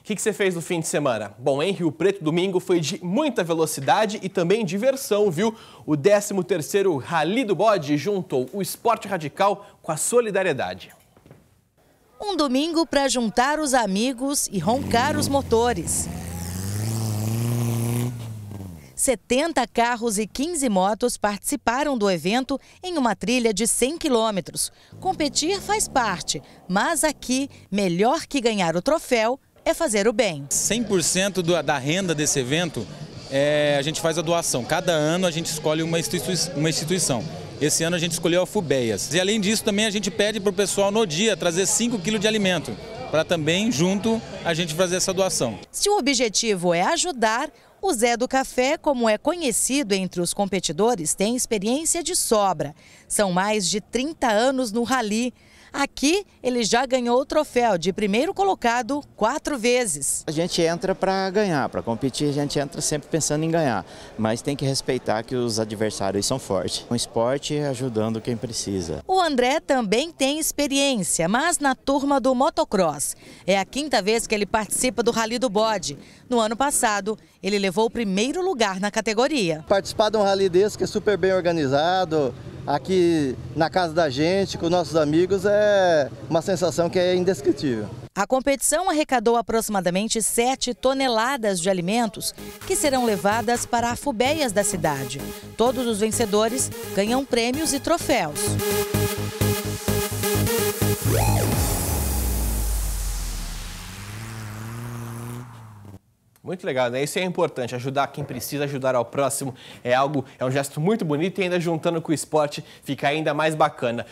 O que, que, você fez no fim de semana? Bom, em Rio Preto, domingo foi de muita velocidade e também diversão, viu? O 13º Rally do Bode juntou o esporte radical com a solidariedade. Um domingo para juntar os amigos e roncar os motores. 70 carros e 15 motos participaram do evento em uma trilha de 100 quilômetros. Competir faz parte, mas aqui, melhor que ganhar o troféu é fazer o bem. 100% do, da renda desse evento é, a gente faz a doação. Cada ano a gente escolhe uma, institui uma instituição. Esse ano a gente escolheu a Fubeias. E além disso, também a gente pede para o pessoal no dia trazer 5 quilos de alimento, para também, junto, a gente fazer essa doação. Se o objetivo é ajudar, o Zé do Café, como é conhecido entre os competidores, tem experiência de sobra. São mais de 30 anos no rally. Aqui ele já ganhou o troféu de primeiro colocado quatro vezes. A gente entra para ganhar, para competir a gente entra sempre pensando em ganhar, mas tem que respeitar que os adversários são fortes. O esporte é ajudando quem precisa. O André também tem experiência, mas na turma do motocross. É a quinta vez que ele participa do Rally do Bode. No ano passado, ele levou o primeiro lugar na categoria. Participar de um rally desse que é super bem organizado, aqui na casa da gente, com nossos amigos, é uma sensação que é indescritível. A competição arrecadou aproximadamente 7 toneladas de alimentos que serão levadas para afubeias da cidade. Todos os vencedores ganham prêmios e troféus. Muito legal, né? Isso é importante, ajudar quem precisa, ajudar ao próximo é algo, é um gesto muito bonito e ainda juntando com o esporte fica ainda mais bacana.